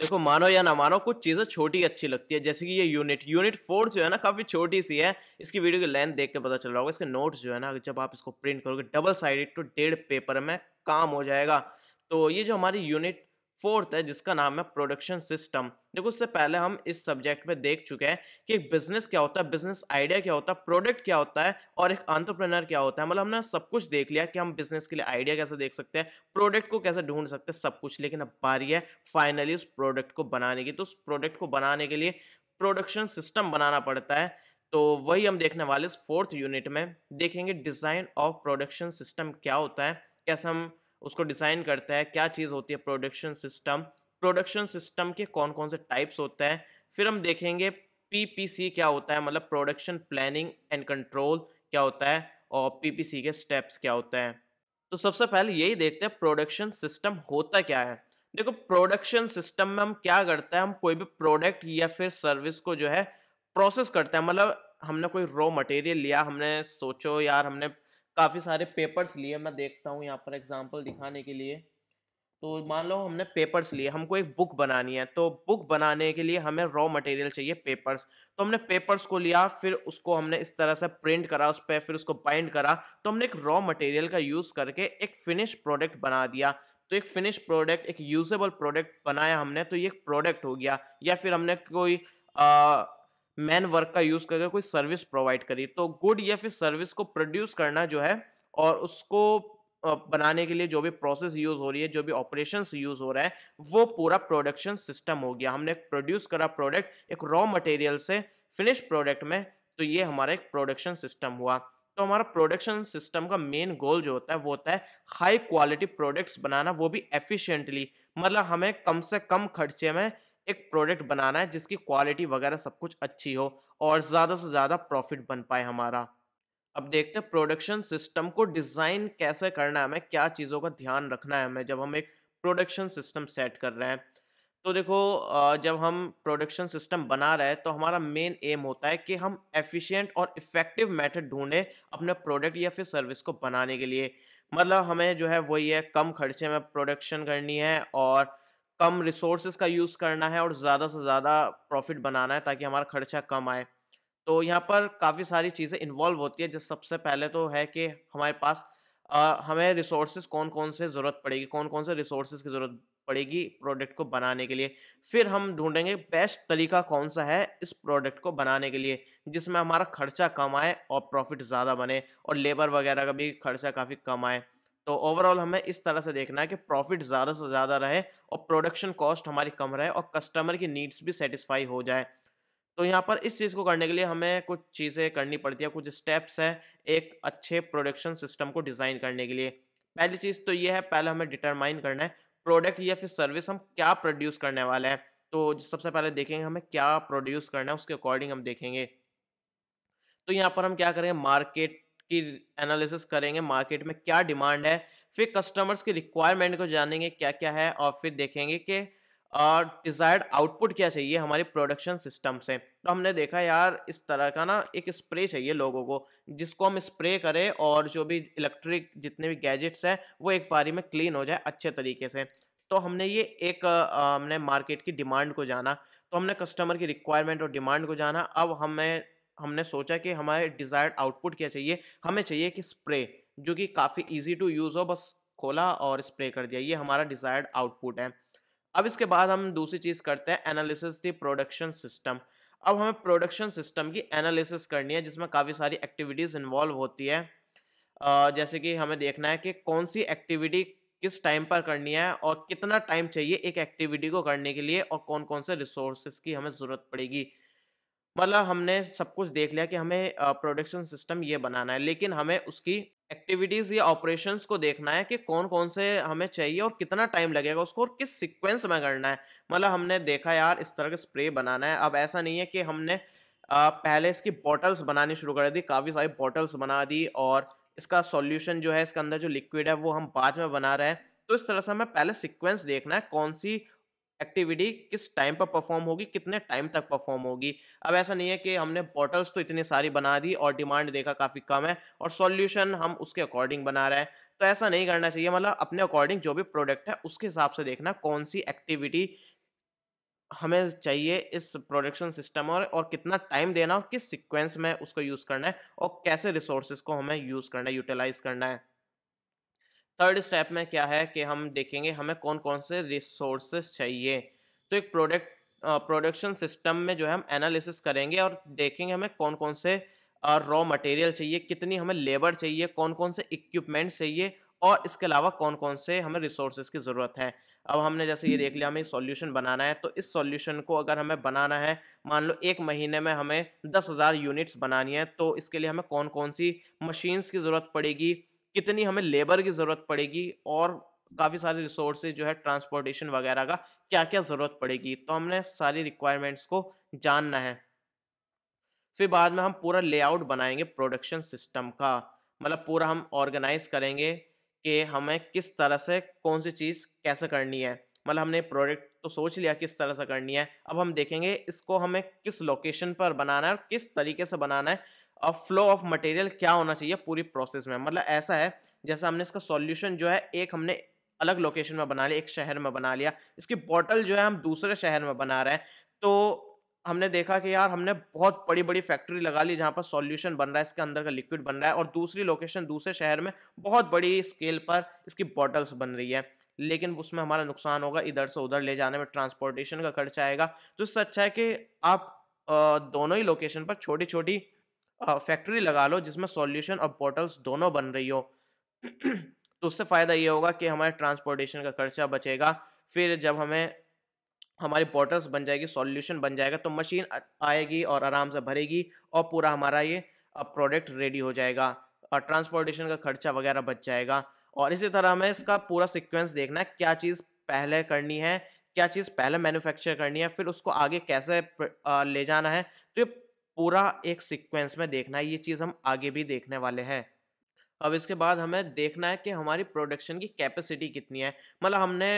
देखो मानो या ना मानो कुछ चीज़ें छोटी अच्छी लगती है जैसे कि ये यूनिट यूनिट फोर जो है ना काफ़ी छोटी सी है इसकी वीडियो की लेंथ देख के पता चल रहा होगा इसके नोट्स जो है ना जब आप इसको प्रिंट करोगे डबल साइडेड टू डेढ़ पेपर में काम हो जाएगा तो ये जो हमारी यूनिट फोर्थ है जिसका नाम है प्रोडक्शन सिस्टम देखो उससे पहले हम इस सब्जेक्ट में देख चुके हैं कि बिजनेस क्या होता है बिजनेस आइडिया क्या होता है प्रोडक्ट क्या होता है और एक अंतरप्रेनर क्या होता है मतलब हमने सब कुछ देख लिया कि हम बिजनेस के लिए आइडिया कैसे देख सकते हैं प्रोडक्ट को कैसे ढूंढ सकते हैं सब कुछ लेकिन अब बारी है फाइनली उस प्रोडक्ट को बनाने की तो उस प्रोडक्ट को बनाने के लिए प्रोडक्शन सिस्टम बनाना पड़ता है तो वही हम देखने वाले इस फोर्थ यूनिट में देखेंगे डिज़ाइन ऑफ प्रोडक्शन सिस्टम क्या होता है कैसे हम उसको डिज़ाइन करता है क्या चीज़ होती है प्रोडक्शन सिस्टम प्रोडक्शन सिस्टम के कौन कौन से टाइप्स होते हैं फिर हम देखेंगे पीपीसी क्या होता है मतलब प्रोडक्शन प्लानिंग एंड कंट्रोल क्या होता है और पीपीसी के स्टेप्स क्या होते हैं तो सबसे पहले यही देखते हैं प्रोडक्शन सिस्टम होता क्या है देखो प्रोडक्शन सिस्टम में हम क्या करते हैं हम कोई भी प्रोडक्ट या फिर सर्विस को जो है प्रोसेस करते हैं मतलब हमने कोई रॉ मटेरियल लिया हमने सोचो यार हमने काफ़ी सारे पेपर्स लिए मैं देखता हूँ यहाँ पर एग्जाम्पल दिखाने के लिए तो मान लो हमने पेपर्स लिए हमको एक बुक बनानी है तो बुक बनाने के लिए हमें रॉ मटेरियल चाहिए पेपर्स तो हमने पेपर्स को लिया फिर उसको हमने इस तरह से प्रिंट करा उस पर फिर उसको बाइंड करा तो हमने एक रॉ मटेरियल का यूज़ करके एक फिनिश प्रोडक्ट बना दिया तो एक फिनिश प्रोडक्ट एक यूजेबल प्रोडक्ट बनाया हमने तो ये एक प्रोडक्ट हो गया या फिर हमने कोई मैन वर्क का यूज करके कोई सर्विस प्रोवाइड करी तो गुड या फिर सर्विस को प्रोड्यूस करना जो है और उसको बनाने के लिए जो भी प्रोसेस यूज हो रही है जो भी ऑपरेशंस यूज हो रहा है वो पूरा प्रोडक्शन सिस्टम हो गया हमने प्रोड्यूस करा प्रोडक्ट एक रॉ मटेरियल से फिनिश प्रोडक्ट में तो ये हमारा एक प्रोडक्शन सिस्टम हुआ तो हमारा प्रोडक्शन सिस्टम का मेन गोल जो होता है वो होता है हाई क्वालिटी प्रोडक्ट्स बनाना वो भी एफिशिएंटली मतलब हमें कम से कम खर्चे में एक प्रोडक्ट बनाना है जिसकी क्वालिटी वगैरह सब कुछ अच्छी हो और ज़्यादा से ज़्यादा प्रॉफिट बन पाए हमारा अब देखते हैं प्रोडक्शन सिस्टम को डिज़ाइन कैसे करना है हमें क्या चीज़ों का ध्यान रखना है हमें जब हम एक प्रोडक्शन सिस्टम सेट कर रहे हैं तो देखो जब हम प्रोडक्शन सिस्टम बना रहे हैं तो हमारा मेन एम होता है कि हम एफिशिएंट और इफ़ेक्टिव मेथड ढूंढें अपने प्रोडक्ट या फिर सर्विस को बनाने के लिए मतलब हमें जो है वही है कम खर्चे में प्रोडक्शन करनी है और कम रिसोर्सेज का यूज़ करना है और ज़्यादा से ज़्यादा प्रॉफिट बनाना है ताकि हमारा खर्चा कम आए तो यहाँ पर काफ़ी सारी चीज़ें इन्वॉल्व होती है जो सबसे पहले तो है कि हमारे पास आ, हमें रिसोर्सेज कौन कौन से ज़रूरत पड़ेगी कौन कौन से रिसोर्सेज की ज़रूरत पड़ेगी प्रोडक्ट को बनाने के लिए फिर हम ढूंढेंगे बेस्ट तरीका कौन सा है इस प्रोडक्ट को बनाने के लिए जिसमें हमारा खर्चा कम आए और प्रॉफिट ज़्यादा बने और लेबर वगैरह का भी खर्चा काफ़ी कम आए तो ओवरऑल हमें इस तरह से देखना है कि प्रॉफिट ज़्यादा से ज़्यादा रहे और प्रोडक्शन कॉस्ट हमारी कम रहे और कस्टमर की नीड्स भी सेटिस्फाई हो जाए तो यहाँ पर इस चीज़ को करने के लिए हमें कुछ चीज़ें करनी पड़ती हैं कुछ स्टेप्स हैं एक अच्छे प्रोडक्शन सिस्टम को डिज़ाइन करने के लिए पहली चीज़ तो ये है पहले हमें डिटरमाइन करना है प्रोडक्ट या फिर सर्विस हम क्या प्रोड्यूस करने वाले हैं तो सबसे पहले देखेंगे हमें क्या प्रोड्यूस करना है उसके अकॉर्डिंग हम देखेंगे तो यहाँ पर हम क्या करेंगे मार्केट की एनालिसिस करेंगे मार्केट में क्या डिमांड है फिर कस्टमर्स की रिक्वायरमेंट को जानेंगे क्या क्या है और फिर देखेंगे कि और डिज़ायर्ड आउटपुट क्या चाहिए हमारे प्रोडक्शन सिस्टम से तो हमने देखा यार इस तरह का ना एक स्प्रे चाहिए लोगों को जिसको हम स्प्रे करें और जो भी इलेक्ट्रिक जितने भी गैजेट्स हैं वो एक बारी में क्लीन हो जाए अच्छे तरीके से तो हमने ये एक हमने मार्केट की डिमांड को जाना तो हमने कस्टमर की रिक्वायरमेंट और डिमांड को जाना अब हमें हमने सोचा कि हमारे डिज़ायर्ड आउटपुट क्या चाहिए हमें चाहिए कि स्प्रे जो कि काफ़ी ईजी टू यूज़ हो बस खोला और स्प्रे कर दिया ये हमारा डिज़ायर्ड आउटपुट है अब इसके बाद हम दूसरी चीज़ करते हैं एनालिसिस दी प्रोडक्शन सिस्टम अब हमें प्रोडक्शन सिस्टम की एनालिसिस करनी है जिसमें काफ़ी सारी एक्टिविटीज़ इन्वॉल्व होती है जैसे कि हमें देखना है कि कौन सी एक्टिविटी किस टाइम पर करनी है और कितना टाइम चाहिए एक एक्टिविटी को करने के लिए और कौन कौन से रिसोर्सेज की हमें ज़रूरत पड़ेगी मतलब हमने सब कुछ देख लिया कि हमें प्रोडक्शन सिस्टम ये बनाना है लेकिन हमें उसकी एक्टिविटीज या ऑपरेशंस को देखना है कि कौन कौन से हमें चाहिए और कितना टाइम लगेगा उसको और किस सीक्वेंस में करना है मतलब हमने देखा यार इस तरह का स्प्रे बनाना है अब ऐसा नहीं है कि हमने पहले इसकी बॉटल्स बनानी शुरू कर दी काफ़ी सारी बॉटल्स बना दी और इसका सॉल्यूशन जो है इसके अंदर जो लिक्विड है वो हम बाद में बना रहे हैं तो इस तरह से हमें पहले सीक्वेंस देखना है कौन सी एक्टिविटी किस टाइम पर परफॉर्म होगी कितने टाइम तक परफॉर्म होगी अब ऐसा नहीं है कि हमने पोर्टल्स तो इतनी सारी बना दी और डिमांड देखा काफ़ी कम है और सॉल्यूशन हम उसके अकॉर्डिंग बना रहे हैं तो ऐसा नहीं करना चाहिए मतलब अपने अकॉर्डिंग जो भी प्रोडक्ट है उसके हिसाब से देखना कौन सी एक्टिविटी हमें चाहिए इस प्रोडक्शन सिस्टम और और कितना टाइम देना और किस सिक्वेंस में उसको यूज़ करना है और कैसे रिसोर्सेज को हमें यूज़ करना है यूटिलाइज करना है थर्ड स्टेप में क्या है कि हम देखेंगे हमें कौन कौन से रिसोर्सेज चाहिए तो एक प्रोडक्ट प्रोडक्शन सिस्टम में जो है हम एनालिसिस करेंगे और देखेंगे हमें कौन कौन से रॉ मटेरियल चाहिए कितनी हमें लेबर चाहिए कौन कौन से इक्विपमेंट चाहिए और इसके अलावा कौन कौन से हमें रिसोर्सेज की ज़रूरत है अब हमने जैसे ये देख लिया हमें सॉल्यूशन बनाना है तो इस सॉल्यूशन को अगर हमें बनाना है मान लो एक महीने में हमें दस हज़ार यूनिट्स बनानी है तो इसके लिए हमें कौन कौन सी मशीन्स की ज़रूरत पड़ेगी कितनी हमें लेबर की ज़रूरत पड़ेगी और काफ़ी सारे रिसोर्सेज जो है ट्रांसपोर्टेशन वगैरह का क्या क्या ज़रूरत पड़ेगी तो हमने सारी रिक्वायरमेंट्स को जानना है फिर बाद में हम पूरा लेआउट बनाएंगे प्रोडक्शन सिस्टम का मतलब पूरा हम ऑर्गेनाइज करेंगे कि हमें किस तरह से कौन सी चीज़ कैसे करनी है मतलब हमने प्रोडक्ट तो सोच लिया किस तरह से करनी है अब हम देखेंगे इसको हमें किस लोकेशन पर बनाना है और किस तरीके से बनाना है और फ्लो ऑफ मटेरियल क्या होना चाहिए पूरी प्रोसेस में मतलब ऐसा है जैसा हमने इसका सॉल्यूशन जो है एक हमने अलग लोकेशन में बना लिया एक शहर में बना लिया इसकी बॉटल जो है हम दूसरे शहर में बना रहे हैं तो हमने देखा कि यार हमने बहुत बड़ी बड़ी फैक्ट्री लगा ली जहाँ पर सॉल्यूशन बन रहा है इसके अंदर का लिक्विड बन रहा है और दूसरी लोकेशन दूसरे शहर में बहुत बड़ी स्केल पर इसकी बॉटल्स बन रही है लेकिन उसमें हमारा नुकसान होगा इधर से उधर ले जाने में ट्रांसपोर्टेशन का खर्चा आएगा तो इससे अच्छा है कि आप दोनों ही लोकेशन पर छोटी छोटी फैक्ट्री लगा लो जिसमें सॉल्यूशन और बॉटल्स दोनों बन रही हो तो उससे फ़ायदा ये होगा कि हमारे ट्रांसपोर्टेशन का खर्चा बचेगा फिर जब हमें हमारी बॉटल्स बन जाएगी सॉल्यूशन बन जाएगा तो मशीन आएगी और आराम से भरेगी और पूरा हमारा ये प्रोडक्ट रेडी हो जाएगा और ट्रांसपोर्टेशन का खर्चा वगैरह बच जाएगा और इसी तरह हमें इसका पूरा सिक्वेंस देखना है क्या चीज़ पहले करनी है क्या चीज़ पहले मैन्युफैक्चर करनी है फिर उसको आगे कैसे ले जाना है तो ये पूरा एक सीक्वेंस में देखना है ये चीज़ हम आगे भी देखने वाले हैं अब इसके बाद हमें देखना है कि हमारी प्रोडक्शन की कैपेसिटी कितनी है मतलब हमने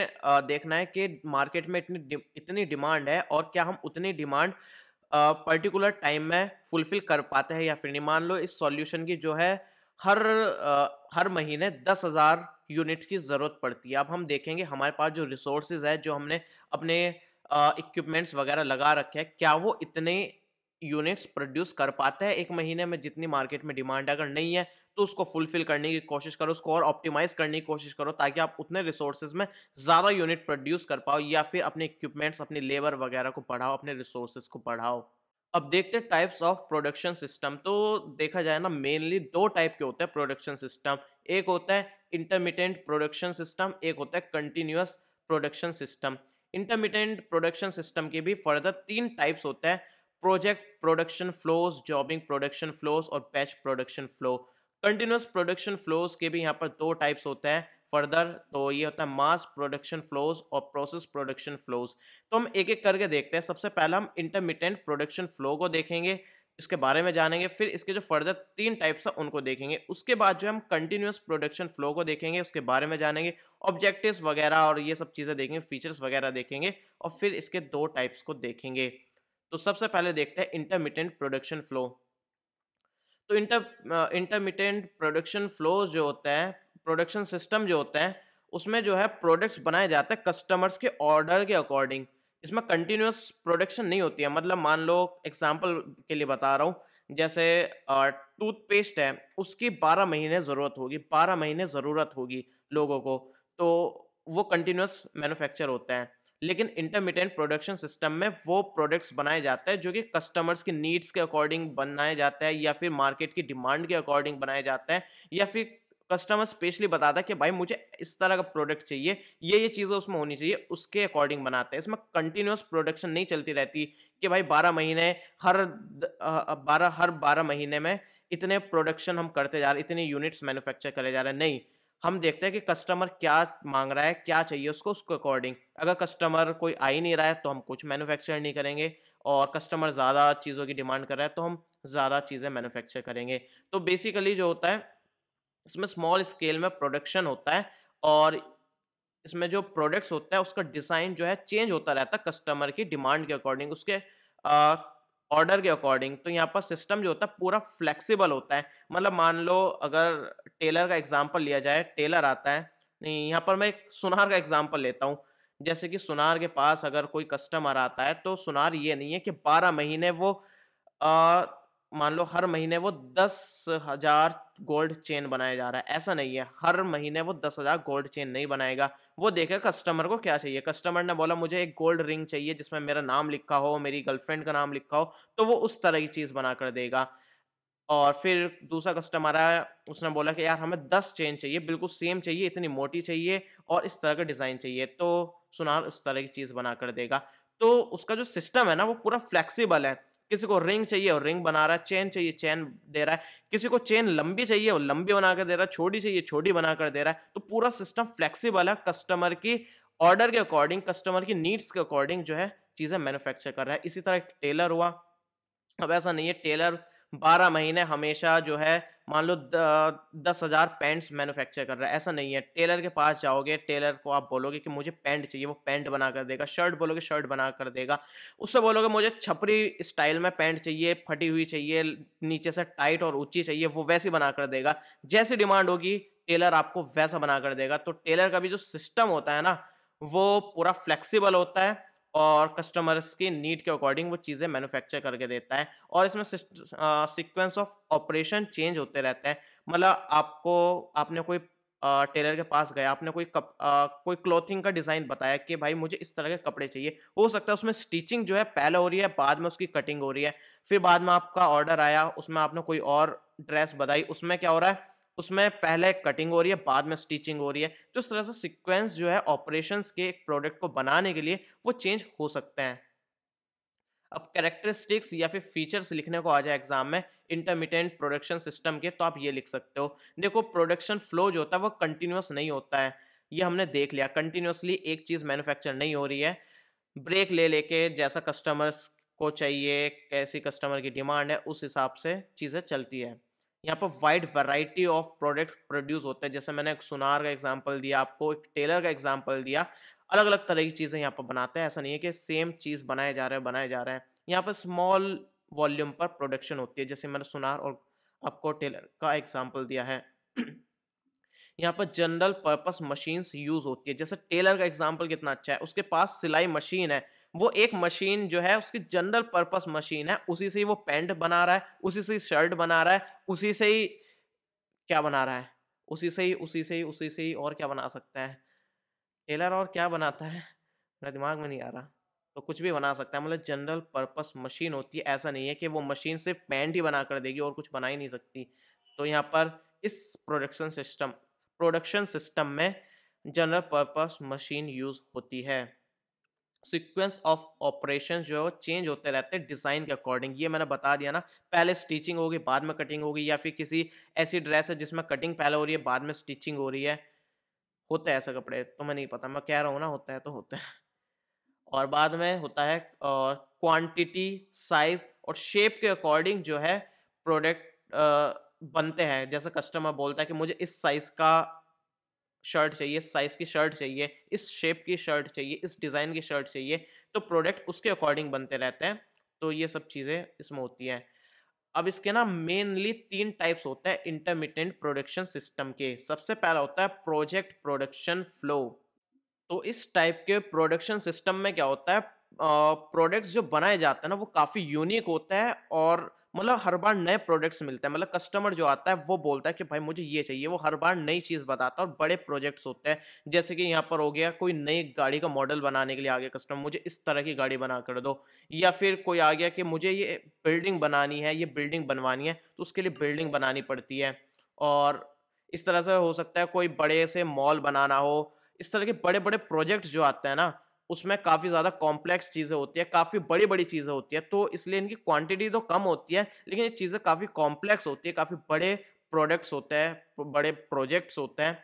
देखना है कि मार्केट में इतनी इतनी डिमांड है और क्या हम उतनी डिमांड पर्टिकुलर टाइम में फुलफिल कर पाते हैं या फिर नहीं मान लो इस सॉल्यूशन की जो है हर हर महीने दस हज़ार यूनिट की ज़रूरत पड़ती है अब हम देखेंगे हमारे पास जो रिसोर्सेज है जो हमने अपने इक्विपमेंट्स वगैरह लगा रखे हैं क्या वो इतने यूनिट्स प्रोड्यूस कर पाते हैं एक महीने में जितनी मार्केट में डिमांड अगर नहीं है तो उसको फुलफिल करने की कोशिश करो उसको और ऑप्टिमाइज करने की कोशिश करो ताकि आप उतने रिसोर्सेज में ज़्यादा यूनिट प्रोड्यूस कर पाओ या फिर अपने इक्विपमेंट्स अपने लेबर वगैरह को बढ़ाओ अपने रिसोर्सेज को बढ़ाओ अब देखते हैं टाइप्स ऑफ प्रोडक्शन सिस्टम तो देखा जाए ना मेनली दो टाइप के होते हैं प्रोडक्शन सिस्टम एक होता है इंटरमीडियंट प्रोडक्शन सिस्टम एक होता है continuous production system intermediate production system के भी फर्दर तीन टाइप्स होते हैं project production flows jobbing production flows और batch production flow continuous production flows के भी यहाँ पर दो टाइप्स होते हैं फर्दर तो ये होता है मास प्रोडक्शन फ्लोज और प्रोसेस प्रोडक्शन फ्लोज तो हम एक एक करके देखते हैं सबसे पहला हम इंटरमीडियंट प्रोडक्शन फ्लो को देखेंगे इसके बारे में जानेंगे फिर इसके जो फर्दर तीन टाइप्स हैं उनको देखेंगे उसके बाद जो हम कंटिन्यूस प्रोडक्शन फ्लो को देखेंगे उसके बारे में जानेंगे ऑब्जेक्टिव्स वगैरह और ये सब चीज़ें देखेंगे फीचर्स वगैरह देखेंगे और फिर इसके दो टाइप्स को देखेंगे तो सबसे पहले देखते हैं इंटरमीडियंट प्रोडक्शन फ्लो तो इंटर इंटरमीडियंट प्रोडक्शन फ्लो जो होते हैं प्रोडक्शन सिस्टम जो होता है उसमें जो है प्रोडक्ट्स बनाए जाते हैं कस्टमर्स के ऑर्डर के अकॉर्डिंग इसमें कंटिन्यूस प्रोडक्शन नहीं होती है मतलब मान लो एग्जाम्पल के लिए बता रहा हूँ जैसे टूथपेस्ट है उसकी 12 महीने ज़रूरत होगी 12 महीने ज़रूरत होगी लोगों को तो वो कंटिन्यूस मैन्युफैक्चर होते हैं लेकिन इंटरमीडियंट प्रोडक्शन सिस्टम में वो प्रोडक्ट्स बनाए जाते हैं जो कि कस्टमर्स की नीड्स के अकॉर्डिंग बनाए जाते हैं या फिर मार्केट की डिमांड के अकॉर्डिंग बनाए जाते हैं या फिर कस्टमर स्पेशली बताता है कि भाई मुझे इस तरह का प्रोडक्ट चाहिए ये ये चीज़ें उसमें होनी चाहिए उसके अकॉर्डिंग बनाते हैं इसमें कंटिन्यूस प्रोडक्शन नहीं चलती रहती कि भाई बारह महीने हर बारह हर बारह महीने में इतने प्रोडक्शन हम करते जा रहे इतने यूनिट्स मैन्युफैक्चर करे जा रहे हैं नहीं हम देखते हैं कि कस्टमर क्या मांग रहा है क्या चाहिए उसको उसके अकॉर्डिंग अगर कस्टमर कोई आ ही नहीं रहा है तो हम कुछ मैन्युफैक्चर नहीं करेंगे और कस्टमर ज़्यादा चीज़ों की डिमांड कर रहा है तो हम ज़्यादा चीज़ें मैनुफैक्चर करेंगे तो बेसिकली जो होता है इसमें स्मॉल स्केल में प्रोडक्शन होता है और इसमें जो प्रोडक्ट्स होता है उसका डिज़ाइन जो है चेंज होता रहता है कस्टमर की डिमांड के अकॉर्डिंग उसके आ, ऑर्डर के अकॉर्डिंग तो यहाँ पर सिस्टम जो होता है पूरा फ्लेक्सिबल होता है मतलब मान लो अगर टेलर का एग्जाम्पल लिया जाए टेलर आता है नहीं यहाँ पर मैं सुनार का एग्जाम्पल लेता हूँ जैसे कि सुनार के पास अगर कोई कस्टमर आता है तो सुनार ये नहीं है कि बारह महीने वो मान लो हर महीने वो दस हजार गोल्ड चेन बनाया जा रहा है ऐसा नहीं है हर महीने वो दस हज़ार गोल्ड चेन नहीं बनाएगा वो देखेगा कस्टमर को क्या चाहिए कस्टमर ने बोला मुझे एक गोल्ड रिंग चाहिए जिसमें मेरा नाम लिखा हो मेरी गर्लफ्रेंड का नाम लिखा हो तो वो उस तरह की चीज़ बना कर देगा और फिर दूसरा कस्टमर आया उसने बोला कि यार हमें दस चेन चाहिए बिल्कुल सेम चाहिए इतनी मोटी चाहिए और इस तरह का डिज़ाइन चाहिए तो सुनार उस तरह की चीज़ बना कर देगा तो उसका जो सिस्टम है ना वो पूरा फ्लेक्सिबल है किसी को रिंग चाहिए और रिंग बना रहा है चेन चाहिए चेन दे रहा है किसी को चेन लंबी चाहिए और लंबी बनाकर दे रहा है छोटी चाहिए छोटी बनाकर दे रहा है तो पूरा सिस्टम फ्लेक्सीबल है कस्टमर की ऑर्डर के अकॉर्डिंग कस्टमर की नीड्स के अकॉर्डिंग जो है चीज़ें मैन्युफैक्चर कर रहा है इसी तरह एक टेलर हुआ अब ऐसा नहीं है टेलर बारह महीने हमेशा जो है मान लो दस हज़ार पैंट्स मैनुफैक्चर कर रहा है ऐसा नहीं है टेलर के पास जाओगे टेलर को आप बोलोगे कि मुझे पैंट चाहिए वो पैंट बना कर देगा शर्ट बोलोगे शर्ट बना कर देगा उससे बोलोगे मुझे छपरी स्टाइल में पैंट चाहिए फटी हुई चाहिए नीचे से टाइट और ऊँची चाहिए वो वैसी बना कर देगा जैसी डिमांड होगी टेलर आपको वैसा बना कर देगा तो टेलर का भी जो सिस्टम होता है ना वो पूरा फ्लेक्सिबल होता है और कस्टमर्स की नीड के अकॉर्डिंग वो चीज़ें मैन्युफैक्चर करके देता है और इसमें सिक्वेंस ऑफ ऑपरेशन चेंज होते रहता है मतलब आपको आपने कोई टेलर के पास गया आपने कोई कप आ, कोई क्लोथिंग का डिज़ाइन बताया कि भाई मुझे इस तरह के कपड़े चाहिए हो सकता है उसमें स्टिचिंग जो है पहले हो रही है बाद में उसकी कटिंग हो रही है फिर बाद में आपका ऑर्डर आया उसमें आपने कोई और ड्रेस बताई उसमें क्या हो रहा है उसमें पहले कटिंग हो रही है बाद में स्टिचिंग हो रही है तो इस तरह से सिक्वेंस जो है ऑपरेशन के एक प्रोडक्ट को बनाने के लिए वो चेंज हो सकते हैं अब कैरेक्टरिस्टिक्स या फिर फीचर्स लिखने को आ जाए एग्जाम में इंटरमीडियंट प्रोडक्शन सिस्टम के तो आप ये लिख सकते हो देखो प्रोडक्शन फ्लो जो होता है वो कंटिन्यूस नहीं होता है ये हमने देख लिया कंटिन्यूसली एक चीज़ मैन्युफैक्चर नहीं हो रही है ब्रेक ले लेके जैसा कस्टमर्स को चाहिए कैसी कस्टमर की डिमांड है उस हिसाब से चीज़ें चलती है यहाँ पर wide variety of product produce होते हैं जैसे मैंने एक सुनार का एग्जाम्पल दिया आपको एक टेलर का एग्जाम्पल दिया अलग अलग तरह की चीज़ें यहाँ पर बनाते हैं ऐसा नहीं है कि सेम चीज़ बनाए जा रहे हैं बनाए जा रहे हैं यहाँ पर स्मॉल वॉल्यूम पर प्रोडक्शन होती है जैसे मैंने सुनार और आपको टेलर का एग्जाम्पल दिया है यहाँ पर जनरल पर्पज मशीन्स यूज होती है जैसे टेलर का एग्जाम्पल कितना अच्छा है उसके पास सिलाई मशीन है वो एक मशीन जो है उसकी जनरल पर्पस मशीन है उसी से ही वो पैंट बना रहा है उसी से ही शर्ट बना रहा है उसी से ही क्या बना रहा है उसी से ही उसी से ही उसी से ही और क्या बना सकता है टेलर और क्या बनाता है मेरा दिमाग में नहीं आ रहा तो कुछ भी बना सकता है मतलब जनरल पर्पस मशीन होती है ऐसा नहीं है कि वो मशीन सिर्फ पैंट ही बना कर देगी और कुछ बना ही नहीं सकती तो यहाँ पर इस प्रोडक्शन सिस्टम प्रोडक्शन सिस्टम में जनरल पर्पस मशीन यूज़ होती है सीक्वेंस ऑफ ऑपरेशन जो है वो चेंज होते रहते हैं डिज़ाइन के अकॉर्डिंग ये मैंने बता दिया ना पहले स्टिचिंग होगी बाद में कटिंग होगी या फिर किसी ऐसी ड्रेस है जिसमें कटिंग पहले हो रही है बाद में स्टिचिंग हो रही है होता है ऐसा कपड़े तो मैं नहीं पता मैं कह रहा हूँ ना होता है तो होता है और बाद में होता है क्वान्टिटी साइज और शेप के अकॉर्डिंग जो है प्रोडक्ट बनते हैं जैसे कस्टमर बोलता है कि मुझे इस साइज़ का शर्ट चाहिए साइज़ की शर्ट चाहिए इस शेप की शर्ट चाहिए इस डिज़ाइन की शर्ट चाहिए तो प्रोडक्ट उसके अकॉर्डिंग बनते रहते हैं तो ये सब चीज़ें इसमें होती हैं अब इसके ना मेनली तीन टाइप्स होते हैं इंटरमीडियंट प्रोडक्शन सिस्टम के सबसे पहला होता है प्रोजेक्ट प्रोडक्शन फ्लो तो इस टाइप के प्रोडक्शन सिस्टम में क्या होता है प्रोडक्ट्स जो बनाए जाते हैं ना वो काफ़ी यूनिक होता है और मतलब हर बार नए प्रोडक्ट्स मिलते हैं मतलब कस्टमर जो आता है वो बोलता है कि भाई मुझे ये चाहिए वो हर बार नई चीज़ बताता है और बड़े प्रोजेक्ट्स होते हैं जैसे कि यहाँ पर हो गया कोई नई गाड़ी का मॉडल बनाने के लिए आ गया कस्टमर मुझे इस तरह की गाड़ी बना कर दो या फिर कोई आ गया कि मुझे ये बिल्डिंग बनानी है ये बिल्डिंग बनवानी है तो उसके लिए बिल्डिंग बनानी पड़ती है और इस तरह से हो सकता है कोई बड़े से मॉल बनाना हो इस तरह के बड़े बड़े प्रोजेक्ट्स जो आते हैं ना उसमें काफ़ी ज़्यादा कॉम्प्लेक्स चीज़ें होती है काफ़ी बड़ी बड़ी चीज़ें होती है तो इसलिए इनकी क्वांटिटी तो कम होती है लेकिन ये चीज़ें काफ़ी कॉम्प्लेक्स होती है काफ़ी बड़े प्रोडक्ट्स होते हैं बड़े प्रोजेक्ट्स होते हैं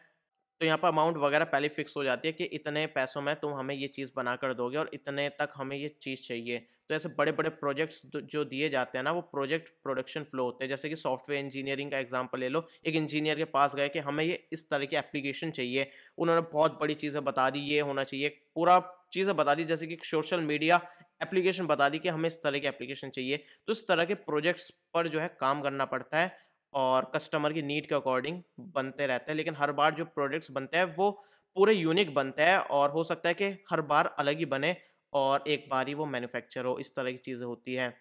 तो यहाँ पर अमाउंट वगैरह पहले फिक्स हो जाती है कि इतने पैसों में तुम हमें ये चीज़ बना कर दोगे और इतने तक हमें ये चीज़ चाहिए तो ऐसे बड़े बड़े प्रोजेक्ट्स जो दिए जाते हैं ना वो प्रोजेक्ट प्रोडक्शन फ्लो होते हैं जैसे कि सॉफ्टवेयर इंजीनियरिंग का एग्जाम्पल ले लो एक इंजीनियर के पास गए कि हमें ये इस तरह की एप्लीकेशन चाहिए उन्होंने बहुत बड़ी चीज़ें बता दी ये होना चाहिए पूरा चीज़ें बता दी जैसे कि सोशल मीडिया एप्लीकेशन बता दी कि हमें इस तरह की एप्लीकेशन चाहिए तो इस तरह के प्रोजेक्ट्स पर जो है काम करना पड़ता है और कस्टमर की नीड के अकॉर्डिंग बनते रहते हैं लेकिन हर बार जो प्रोडक्ट्स बनते हैं वो पूरे यूनिक बनते हैं और हो सकता है कि हर बार अलग ही बने और एक बार ही वो मैन्युफैक्चर हो इस तरह की चीज़ें होती हैं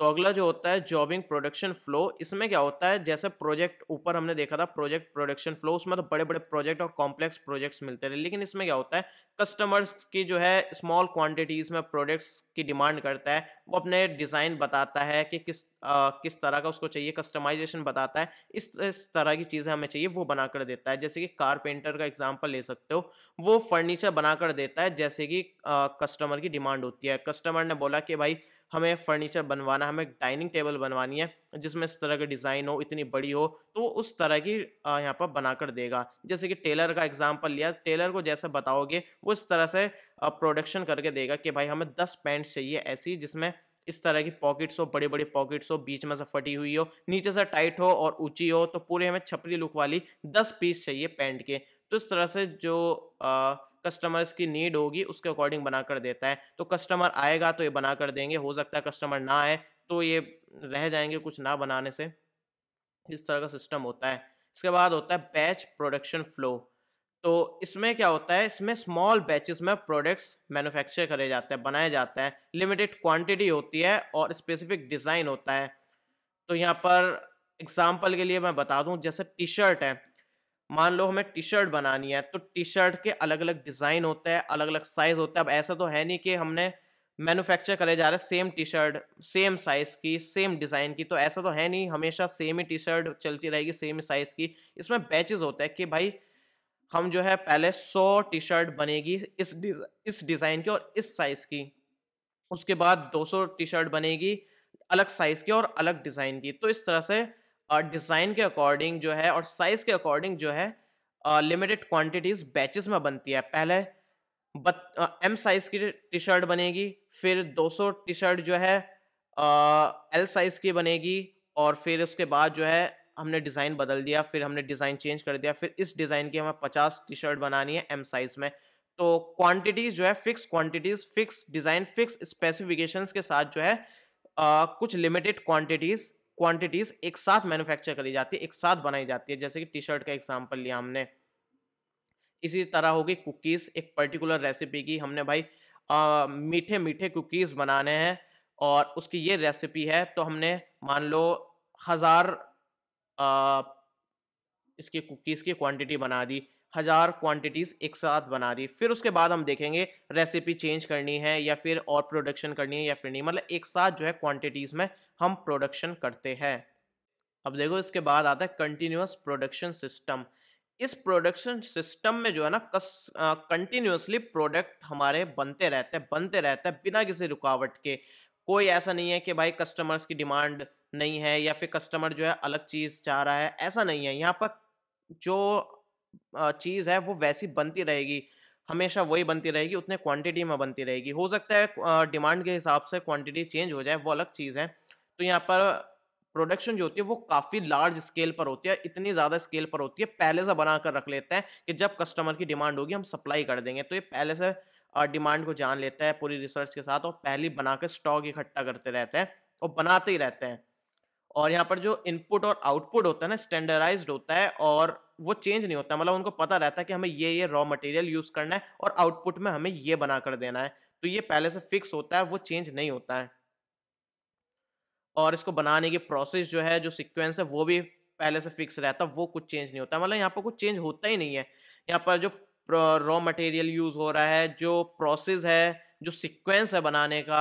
तो अगला जो होता है जॉबिंग प्रोडक्शन फ्लो इसमें क्या होता है जैसे प्रोजेक्ट ऊपर हमने देखा था प्रोजेक्ट प्रोडक्शन फ्लो उसमें तो बड़े बड़े प्रोजेक्ट और कॉम्प्लेक्स प्रोजेक्ट्स मिलते रहे लेकिन इसमें क्या होता है कस्टमर्स की जो है स्मॉल क्वांटिटीज में प्रोडक्ट्स की डिमांड करता है वो अपने डिज़ाइन बताता है कि किस आ, किस तरह का उसको चाहिए कस्टमाइजेशन बताता है इस इस तरह की चीज़ें हमें चाहिए वो बना कर देता है जैसे कि कारपेंटर का एग्जाम्पल ले सकते हो वो फर्नीचर बना कर देता है जैसे कि कस्टमर की डिमांड होती है कस्टमर ने बोला कि भाई हमें फर्नीचर बनवाना है हमें डाइनिंग टेबल बनवानी है जिसमें इस तरह की डिज़ाइन हो इतनी बड़ी हो तो वो उस तरह की यहाँ पर बनाकर देगा जैसे कि टेलर का एग्जाम्पल लिया टेलर को जैसे बताओगे वो इस तरह से प्रोडक्शन करके देगा कि भाई हमें दस पैंट्स चाहिए ऐसी जिसमें इस तरह की पॉकेट्स हो बड़े बड़े पॉकेट्स हो बीच में से फटी हुई हो नीचे से टाइट हो और ऊँची हो तो पूरे हमें छपरी लुक वाली दस पीस चाहिए पैंट के तो इस तरह से जो आ, कस्टमर्स की नीड होगी उसके अकॉर्डिंग बना कर देता है तो कस्टमर आएगा तो ये बना कर देंगे हो सकता है कस्टमर ना आए तो ये रह जाएंगे कुछ ना बनाने से इस तरह का सिस्टम होता है इसके बाद होता है बैच प्रोडक्शन फ्लो तो इसमें क्या होता है इसमें स्मॉल बैचेस में प्रोडक्ट्स मैन्युफैक्चर करे जाते हैं बनाए जाते हैं लिमिटेड क्वांटिटी होती है और स्पेसिफिक डिज़ाइन होता है तो यहाँ पर एग्जाम्पल के लिए मैं बता दूँ जैसे टी शर्ट है मान लो हमें टी शर्ट बनानी है तो टी शर्ट के अलग अलग डिज़ाइन होता है अलग अलग साइज़ होता है अब ऐसा तो है नहीं कि हमने मैन्युफैक्चर करे जा रहे same T shirt same size की सेम डिज़ाइन की तो ऐसा तो है नहीं हमेशा सेम ही टी शर्ट चलती रहेगी सेम ही साइज़ की इसमें बैचेज होता है कि भाई हम जो है पहले सौ टी शर्ट बनेगी इस डिज़, इस डिज़ाइन की और इस साइज़ की उसके बाद दो सौ टी शर्ट बनेगी अलग साइज़ की और अलग डिज़ाइन की तो इस तरह से डिज़ाइन के अकॉर्डिंग जो है और साइज़ के अकॉर्डिंग जो है लिमिटेड क्वांटिटीज़ बैचेस में बनती है पहले बत एम साइज़ की टी शर्ट बनेगी फिर 200 टी शर्ट जो है एल साइज़ की बनेगी और फिर उसके बाद जो है हमने डिज़ाइन बदल दिया फिर हमने डिज़ाइन चेंज कर दिया फिर इस डिज़ाइन की हमें पचास टी शर्ट बनानी है एम साइज़ में तो क्वांटिटीज़ जो है fix quantities fix design fix specifications के साथ जो है आ, कुछ लिमिटेड क्वांटिटीज़ क्वांटिटीज एक साथ मैन्युफैक्चर करी जाती है एक साथ बनाई जाती है जैसे कि टी शर्ट का एग्जाम्पल लिया हमने इसी तरह होगी कुकीज़ एक पर्टिकुलर रेसिपी की हमने भाई आ, मीठे मीठे कुकीज़ बनाने हैं और उसकी ये रेसिपी है तो हमने मान लो हज़ार इसकी कुकीज़ की क्वांटिटी बना दी हज़ार क्वांटिटीज़ एक साथ बना दी फिर उसके बाद हम देखेंगे रेसिपी चेंज करनी है या फिर और प्रोडक्शन करनी है या फिर नहीं मतलब एक साथ जो है क्वांटिटीज़ में हम प्रोडक्शन करते हैं अब देखो इसके बाद आता है कंटिन्यूस प्रोडक्शन सिस्टम इस प्रोडक्शन सिस्टम में जो है ना कस कंटिन्यूसली प्रोडक्ट हमारे बनते रहते हैं बनते रहते हैं बिना किसी रुकावट के कोई ऐसा नहीं है कि भाई कस्टमर्स की डिमांड नहीं है या फिर कस्टमर जो है अलग चीज़ चाह रहा है ऐसा नहीं है यहाँ पर जो चीज़ है वो वैसी बनती रहेगी हमेशा वही बनती रहेगी उतने क्वांटिटी में बनती रहेगी हो सकता है डिमांड के हिसाब से क्वांटिटी चेंज हो जाए वो अलग चीज़ है तो यहाँ पर प्रोडक्शन जो होती है वो काफ़ी लार्ज स्केल पर होती है इतनी ज़्यादा स्केल पर होती है पहले से बना कर रख लेते हैं कि जब कस्टमर की डिमांड होगी हम सप्लाई कर देंगे तो ये पहले से डिमांड को जान लेता है पूरी रिसर्च के साथ और पहले बना कर स्टॉक इकट्ठा करते रहते हैं और बनाते ही रहते हैं और यहाँ पर जो इनपुट और आउटपुट होता है ना स्टैंडर्डाइज होता है और वो चेंज नहीं होता मतलब उनको पता रहता है कि हमें ये ये रॉ मटेरियल यूज़ करना है और आउटपुट में हमें ये बना कर देना है तो ये पहले से फिक्स होता है वो चेंज नहीं होता है और इसको बनाने की प्रोसेस जो है जो सिक्वेंस है वो भी पहले से फिक्स रहता है वो कुछ चेंज नहीं होता मतलब यहाँ पर कुछ चेंज होता ही नहीं है यहाँ पर जो रॉ मटेरियल यूज़ हो रहा है जो प्रोसेस है जो सिक्वेंस है बनाने का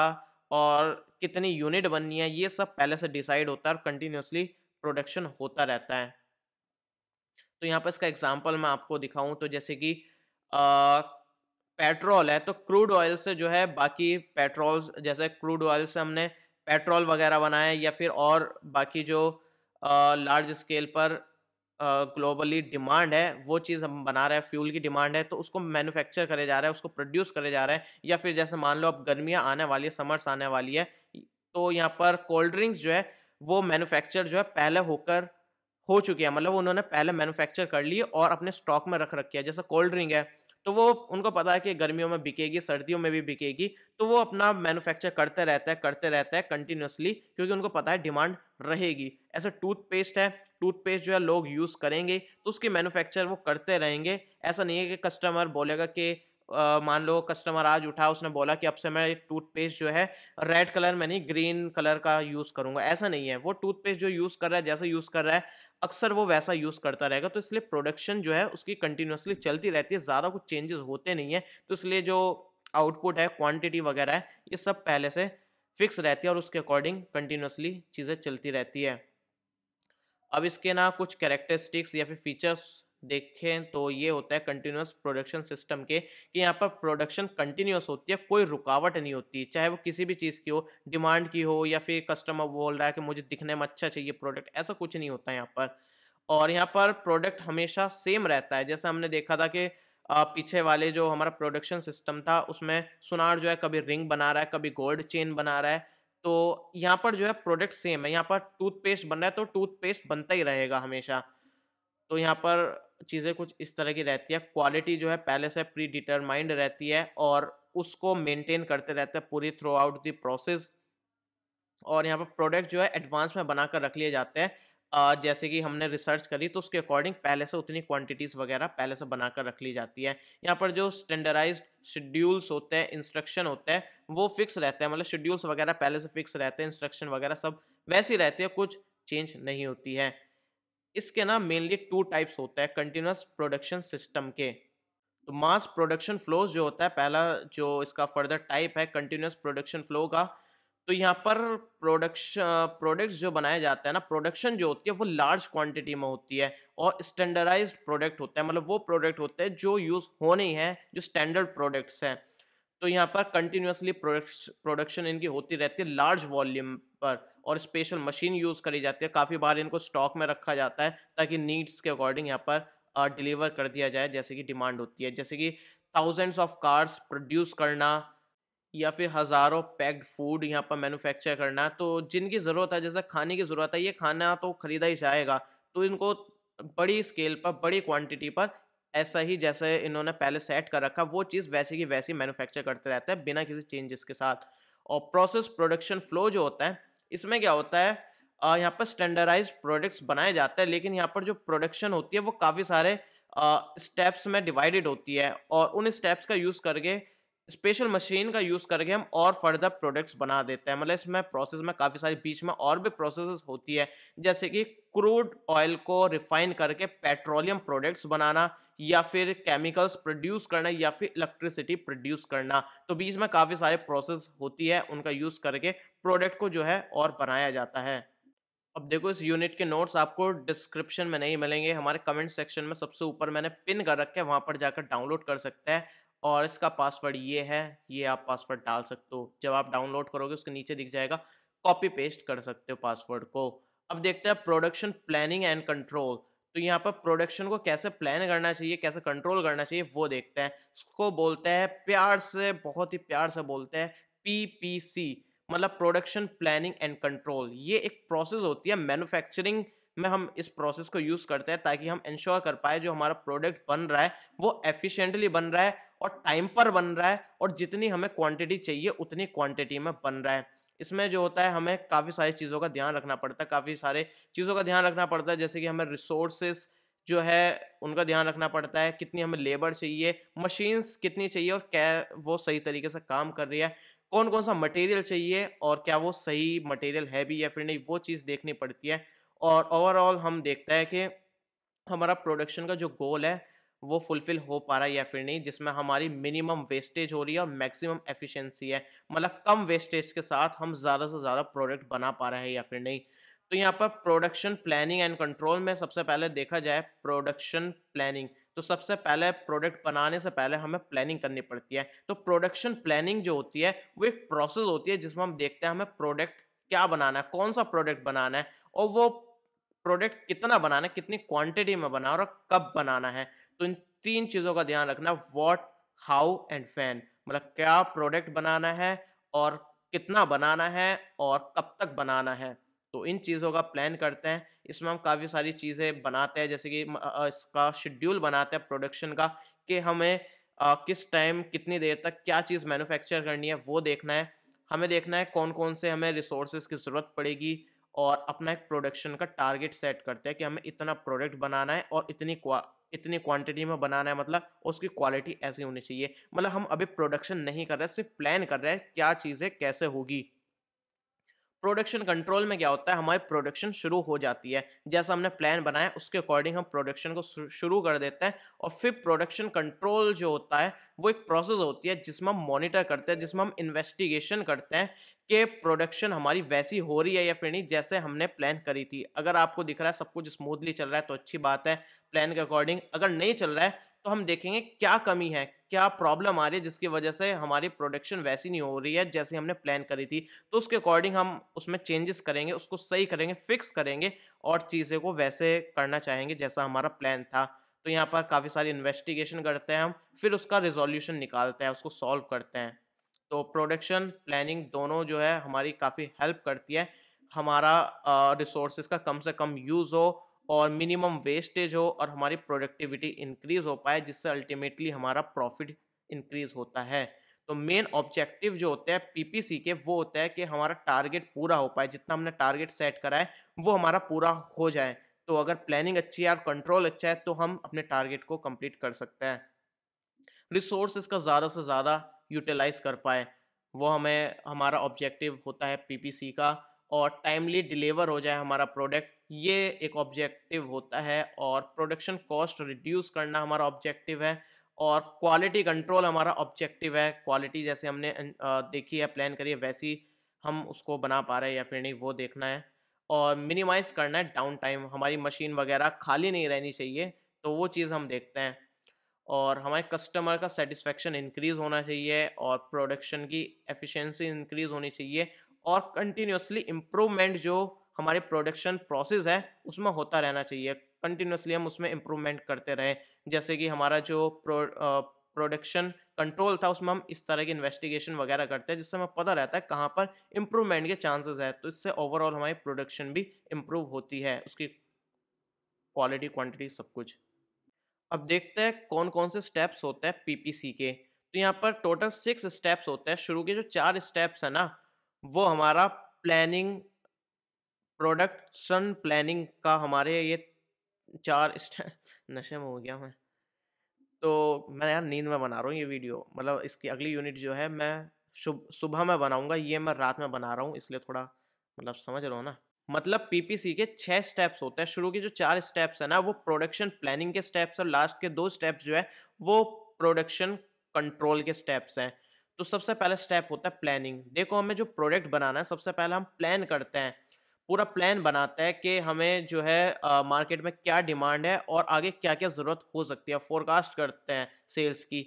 और कितनी यूनिट बननी है ये सब पहले से डिसाइड होता है और कंटिन्यूसली प्रोडक्शन होता रहता है तो यहाँ पर इसका एग्जाम्पल मैं आपको दिखाऊँ तो जैसे कि पेट्रोल है तो क्रूड ऑयल से जो है बाकी पेट्रोल जैसे क्रूड ऑयल से हमने पेट्रोल वगैरह बनाएं या फिर और बाकी जो लार्ज स्केल पर ग्लोबली डिमांड है वो चीज़ हम बना रहे हैं फ्यूल की डिमांड है तो उसको मैन्युफैक्चर करे जा रहा है उसको प्रोड्यूस करे जा रहे हैं या फिर जैसे मान लो अब गर्मियाँ आने वाली है समर्स आने वाली है तो यहाँ पर कोल्ड ड्रिंक्स जो है वो मैनुफैक्चर जो है पहले होकर हो चुकी है मतलब उन्होंने पहले मैनुफैक्चर कर ली और अपने स्टॉक में रख रखी है जैसे कोल्ड ड्रिंक है तो वो उनको पता है कि गर्मियों में बिकेगी सर्दियों में भी बिकेगी तो वो अपना मैन्युफैक्चर करते रहता है करते रहता है कंटिन्यूसली क्योंकि उनको पता है डिमांड रहेगी ऐसे टूथपेस्ट है टूथपेस्ट जो है लोग यूज़ करेंगे तो उसकी मैन्युफैक्चर वो करते रहेंगे ऐसा नहीं है कि कस्टमर बोलेगा कि मान लो कस्टमर आज उठा उसने बोला कि अब से मैं टूथपेस्ट जो है रेड कलर में नहीं ग्रीन कलर का यूज़ करूँगा ऐसा नहीं है वो टूथपेस्ट जो यूज़ कर रहा है जैसा यूज़ कर रहा है अक्सर वो वैसा यूज़ करता रहेगा तो इसलिए प्रोडक्शन जो है उसकी कंटिन्यूसली चलती रहती है ज़्यादा कुछ चेंजेस होते नहीं है तो इसलिए जो आउटपुट है क्वान्टिटी वगैरह है ये सब पहले से फिक्स रहती है और उसके अकॉर्डिंग कंटिन्यूसली चीज़ें चलती रहती है अब इसके ना कुछ कैरेक्टरिस्टिक्स या फिर फीचर्स देखें तो ये होता है कंटिन्यूस प्रोडक्शन सिस्टम के कि यहाँ पर प्रोडक्शन कंटिन्यूस होती है कोई रुकावट नहीं होती चाहे वो किसी भी चीज़ की हो डिमांड की हो या फिर कस्टमर बोल रहा है कि मुझे दिखने में अच्छा चाहिए प्रोडक्ट ऐसा कुछ नहीं होता यहाँ पर और यहाँ पर प्रोडक्ट हमेशा सेम रहता है जैसे हमने देखा था कि पीछे वाले जो हमारा प्रोडक्शन सिस्टम था उसमें सुनार जो है कभी रिंग बना रहा है कभी गोल्ड चेन बना रहा है तो यहाँ पर जो है प्रोडक्ट सेम है यहाँ पर टूथपेस्ट बन रहा है तो टूथपेस्ट बनता ही रहेगा हमेशा तो यहाँ पर चीज़ें कुछ इस तरह की रहती है क्वालिटी जो है पहले से प्री डिटरमाइंड रहती है और उसको मेंटेन करते रहते हैं पूरी थ्रू आउट दी प्रोसेस और यहाँ पर प्रोडक्ट जो है एडवांस में बनाकर रख लिए जाते हैं जैसे कि हमने रिसर्च करी तो उसके अकॉर्डिंग पहले से उतनी क्वांटिटीज़ वगैरह पहले से बनाकर रख ली जाती है यहाँ पर जो स्टैंडर्डाइज शेड्यूल्स होते हैं इंस्ट्रक्शन होते हैं वो फिक्स रहते हैं मतलब शेड्यूल्स वगैरह पहले से फिक्स रहते हैं इंस्ट्रक्शन वगैरह सब वैसे ही रहते हैं कुछ चेंज नहीं होती है इसके ना मेनली टू टाइप्स होता है कंटिन्यूस प्रोडक्शन सिस्टम के तो मास प्रोडक्शन फ्लोज जो होता है पहला जो इसका फर्दर टाइप है कंटिन्यूस प्रोडक्शन फ्लो का तो यहाँ पर प्रोडक्शन प्रोडक्ट्स जो बनाए जाते हैं ना प्रोडक्शन जो होती है वो लार्ज क्वांटिटी में होती है और स्टैंडर्डाइज्ड प्रोडक्ट होता है मतलब वो प्रोडक्ट होते हैं जो यूज़ होने हैं जो स्टैंडर्ड प्रोडक्ट्स हैं तो यहाँ पर कंटिन्यूसली प्रोडक्शन इनकी होती रहती है लार्ज वॉल्यूम पर और स्पेशल मशीन यूज़ करी जाती है काफ़ी बार इनको स्टॉक में रखा जाता है ताकि नीड्स के अकॉर्डिंग यहाँ पर डिलीवर कर दिया जाए जैसे कि डिमांड होती है जैसे कि थाउजेंड्स ऑफ कार्स प्रोड्यूस करना या फिर हज़ारों पैक्ड फूड यहाँ पर मैन्युफैक्चर करना तो जिनकी ज़रूरत है जैसे खाने की ज़रूरत है ये खाना तो ख़रीदा ही जाएगा तो इनको बड़ी स्केल पर बड़ी क्वांटिटी पर ऐसा ही जैसे इन्होंने पहले सेट कर रखा वो चीज़ वैसे की वैसी मैन्युफैक्चर करते रहते हैं बिना किसी चेंजेस के साथ और प्रोसेस प्रोडक्शन फ्लो जो होता है इसमें क्या होता है यहाँ पर स्टैंडर्डाइज प्रोडक्ट्स बनाए जाते हैं लेकिन यहाँ पर जो प्रोडक्शन होती है वो काफ़ी सारे स्टेप्स में डिवाइडेड होती है और उन स्टेप्स का यूज़ करके स्पेशल मशीन का यूज़ करके हम और फर्दर प्रोडक्ट्स बना देते हैं मतलब इसमें प्रोसेस में काफ़ी सारी बीच में और भी प्रोसेस होती है जैसे कि क्रूड ऑयल को रिफाइन करके पेट्रोलियम प्रोडक्ट्स बनाना या फिर केमिकल्स प्रोड्यूस करना या फिर इलेक्ट्रिसिटी प्रोड्यूस करना तो बीच में काफ़ी सारे प्रोसेस होती है उनका यूज़ करके प्रोडक्ट को जो है और बनाया जाता है अब देखो इस यूनिट के नोट्स आपको डिस्क्रिप्शन में नहीं मिलेंगे हमारे कमेंट सेक्शन में सबसे ऊपर मैंने पिन कर रखे वहाँ पर जाकर डाउनलोड कर सकते हैं और इसका पासवर्ड ये है ये आप पासवर्ड डाल सकते हो जब आप डाउनलोड करोगे उसके नीचे दिख जाएगा कॉपी पेस्ट कर सकते हो पासवर्ड को अब देखते हैं प्रोडक्शन प्लानिंग एंड कंट्रोल तो यहाँ पर प्रोडक्शन को कैसे प्लान करना चाहिए कैसे कंट्रोल करना चाहिए वो देखते हैं उसको बोलते हैं प्यार से बहुत ही प्यार से बोलते हैं पी पी सी मतलब प्रोडक्शन प्लानिंग एंड कंट्रोल ये एक प्रोसेस होती है मैन्युफैक्चरिंग में हम इस प्रोसेस को यूज़ करते हैं ताकि हम इंश्योर कर पाए जो हमारा प्रोडक्ट बन रहा है वो एफिशेंटली बन रहा है और टाइम पर बन रहा है और जितनी हमें क्वांटिटी चाहिए उतनी क्वांटिटी में बन रहा है इसमें जो होता है हमें काफ़ी सारी चीज़ों का ध्यान रखना पड़ता है काफ़ी सारे चीज़ों का ध्यान रखना पड़ता है जैसे कि हमें रिसोर्सेस जो है उनका ध्यान रखना पड़ता है कितनी हमें लेबर चाहिए मशीन्स कितनी चाहिए और क्या वो सही तरीके से काम कर रही है कौन कौन सा मटेरियल चाहिए और क्या वो सही मटेरियल है भी या फिर नहीं वो चीज़ देखनी पड़ती है और ओवरऑल हम देखते हैं कि हमारा प्रोडक्शन का जो गोल है वो फुलफिल हो पा रहा है या फिर नहीं जिसमें हमारी मिनिमम वेस्टेज हो रही है और मैक्सिमम एफिशिएंसी है मतलब कम वेस्टेज के साथ हम ज़्यादा से ज़्यादा प्रोडक्ट बना पा रहे हैं या फिर नहीं तो यहाँ पर प्रोडक्शन प्लानिंग एंड कंट्रोल में सबसे पहले देखा जाए प्रोडक्शन प्लानिंग तो सबसे पहले प्रोडक्ट बनाने से पहले हमें प्लानिंग करनी पड़ती है तो प्रोडक्शन प्लानिंग जो होती है वो एक प्रोसेस होती है जिसमें हम देखते हैं हमें प्रोडक्ट क्या बनाना है कौन सा प्रोडक्ट बनाना है और वो प्रोडक्ट कितना बनाना है कितनी क्वांटिटी में बनाना और कब बनाना है तो इन तीन चीज़ों का ध्यान रखना वॉट हाउ एंड फैन मतलब क्या प्रोडक्ट बनाना है और कितना बनाना है और कब तक बनाना है तो इन चीज़ों का प्लान करते हैं इसमें हम काफ़ी सारी चीज़ें बनाते हैं जैसे कि इसका शेड्यूल बनाते हैं प्रोडक्शन का कि हमें किस टाइम कितनी देर तक क्या चीज़ मैन्युफैक्चर करनी है वो देखना है हमें देखना है कौन कौन से हमें रिसोर्सेज की ज़रूरत पड़ेगी और अपना एक प्रोडक्शन का टारगेट सेट करते हैं कि हमें इतना प्रोडक्ट बनाना है और इतनी इतनी क्वांटिटी में बनाना है मतलब उसकी क्वालिटी ऐसी होनी चाहिए मतलब हम अभी प्रोडक्शन नहीं कर रहे सिर्फ प्लान कर रहे हैं क्या चीज़ें कैसे होगी प्रोडक्शन कंट्रोल में क्या होता है हमारी प्रोडक्शन शुरू हो जाती है जैसा हमने प्लान बनाया उसके अकॉर्डिंग हम प्रोडक्शन को शुरू कर देते हैं और फिर प्रोडक्शन कंट्रोल जो होता है वो एक प्रोसेस होती है जिसमें हम मॉनिटर करते हैं जिसमें हम इन्वेस्टिगेशन करते हैं कि प्रोडक्शन हमारी वैसी हो रही है या फिर नहीं जैसे हमने प्लान करी थी अगर आपको दिख रहा है सब कुछ स्मूथली चल रहा है तो अच्छी बात है प्लान के अकॉर्डिंग अगर नहीं चल रहा है तो हम देखेंगे क्या कमी है क्या प्रॉब्लम आ रही है जिसकी वजह से हमारी प्रोडक्शन वैसी नहीं हो रही है जैसे हमने प्लान करी थी तो उसके अकॉर्डिंग हम उसमें चेंजेस करेंगे उसको सही करेंगे फिक्स करेंगे और चीज़ें को वैसे करना चाहेंगे जैसा हमारा प्लान था तो यहाँ पर काफ़ी सारी इन्वेस्टिगेशन करते हैं हम फिर उसका रिजोल्यूशन निकालते हैं उसको सॉल्व करते हैं तो प्रोडक्शन प्लानिंग दोनों जो है हमारी काफ़ी हेल्प करती है हमारा रिसोर्सेज का कम से कम यूज़ हो और मिनिमम वेस्टेज हो और हमारी प्रोडक्टिविटी इंक्रीज हो पाए जिससे अल्टीमेटली हमारा प्रॉफिट इंक्रीज होता है तो मेन ऑब्जेक्टिव जो होता है पीपीसी के वो होता है कि हमारा टारगेट पूरा हो पाए जितना हमने टारगेट सेट करा है वो हमारा पूरा हो जाए तो अगर प्लानिंग अच्छी है और कंट्रोल अच्छा है तो हम अपने टारगेट को कंप्लीट कर सकते हैं रिसोर्स का ज़्यादा से ज़्यादा यूटिलाइज कर पाए वो हमें हमारा ऑब्जेक्टिव होता है पीपीसी का और टाइमली डिलीवर हो जाए हमारा प्रोडक्ट ये एक ऑब्जेक्टिव होता है और प्रोडक्शन कॉस्ट रिड्यूस करना हमारा ऑब्जेक्टिव है और क्वालिटी कंट्रोल हमारा ऑब्जेक्टिव है क्वालिटी जैसे हमने देखी है प्लान करी है वैसी हम उसको बना पा रहे हैं या फिर नहीं वो देखना है और मिनिमाइज़ करना है डाउन टाइम हमारी मशीन वगैरह खाली नहीं रहनी चाहिए तो वो चीज़ हम देखते हैं और हमारे कस्टमर का सेटिस्फेक्शन इंक्रीज़ होना चाहिए और प्रोडक्शन की एफिशिएंसी इंक्रीज़ होनी चाहिए और कंटिन्यूसली इम्प्रूवमेंट जो हमारे प्रोडक्शन प्रोसेस है उसमें होता रहना चाहिए कंटिन्यूसली हम उसमें इम्प्रूवमेंट करते रहें जैसे कि हमारा जो प्रो प्रोडक्शन कंट्रोल था उसमें हम इस तरह की इन्वेस्टिगेशन वगैरह करते हैं जिससे हमें पता रहता है कहाँ पर इम्प्रूवमेंट के चांसेस है तो इससे ओवरऑल हमारी प्रोडक्शन भी इम्प्रूव होती है उसकी क्वालिटी क्वांटिटी सब कुछ अब देखते हैं कौन कौन से स्टेप्स होते हैं पीपीसी के तो यहाँ पर टोटल सिक्स स्टेप्स होते हैं शुरू के जो चार स्टेप्स हैं ना वो हमारा प्लानिंग प्रोडक्शन प्लानिंग का हमारे ये चार नशे में हो गया मैं तो मैं यार नींद में बना रहा हूँ ये वीडियो मतलब इसकी अगली यूनिट जो है मैं सुबह में बनाऊँगा ये मैं रात में बना रहा हूँ इसलिए थोड़ा मतलब समझ रहा हो ना मतलब पीपीसी के छह स्टेप्स होते हैं शुरू के जो चार स्टेप्स है ना वो प्रोडक्शन प्लानिंग के स्टेप्स और लास्ट के दो स्टेप्स जो है वो प्रोडक्शन कंट्रोल के स्टेप्स हैं तो सबसे पहला स्टेप होता है प्लानिंग देखो हमें जो प्रोडक्ट बनाना है सबसे पहले हम प्लान करते हैं पूरा प्लान बनाता है कि हमें जो है मार्केट में क्या डिमांड है और आगे क्या क्या ज़रूरत हो सकती है फोरकास्ट करते हैं सेल्स की